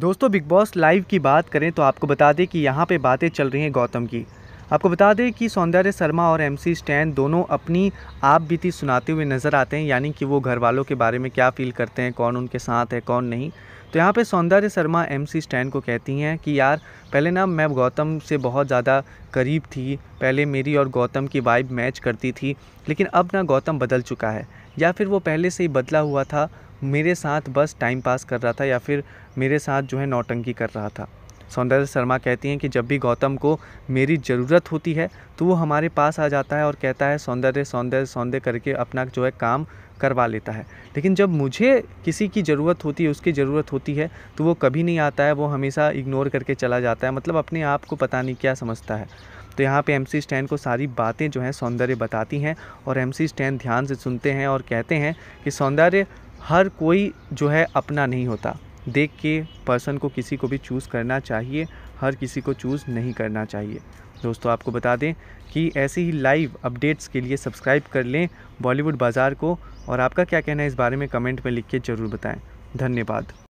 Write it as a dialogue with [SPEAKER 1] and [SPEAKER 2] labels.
[SPEAKER 1] दोस्तों big boss live की बात करें तो आपको बता दें कि यहाँ पे बातें चल रही हैं गौतम की आपको बता दें कि सौंदर्य शर्मा और एमसी स्टैन दोनों अपनी आप बीती सुनाते हुए नज़र आते हैं यानी कि वो घर वालों के बारे में क्या फ़ील करते हैं कौन उनके साथ है कौन नहीं तो यहाँ पे सौंदर्य शर्मा एमसी स्टैन को कहती हैं कि यार पहले ना मैं गौतम से बहुत ज़्यादा करीब थी पहले मेरी और गौतम की वाइब मैच करती थी लेकिन अब ना गौतम बदल चुका है या फिर वो पहले से ही बदला हुआ था मेरे साथ बस टाइम पास कर रहा था या फिर मेरे साथ जो है नौटंकी कर रहा था सौंदर्य शर्मा कहती हैं कि जब भी गौतम को मेरी ज़रूरत होती है तो वो हमारे पास आ जाता है और कहता है सौंदर्य सौंदर्य सौंदर्य करके अपना जो है काम करवा लेता है लेकिन जब मुझे किसी की ज़रूरत होती है उसकी ज़रूरत होती है तो वो कभी नहीं आता है वो हमेशा इग्नोर करके चला जाता है मतलब अपने आप को पता नहीं क्या समझता है तो यहाँ पे एमसी स्टैन को सारी बातें जो हैं सौंदर्य बताती हैं और एमसी सी ध्यान से सुनते हैं और कहते हैं कि सौंदर्य हर कोई जो है अपना नहीं होता देख के पर्सन को किसी को भी चूज़ करना चाहिए हर किसी को चूज़ नहीं करना चाहिए दोस्तों आपको बता दें कि ऐसे ही लाइव अपडेट्स के लिए सब्सक्राइब कर लें बॉलीवुड बाज़ार को और आपका क्या कहना है इस बारे में कमेंट में लिख के ज़रूर बताएँ धन्यवाद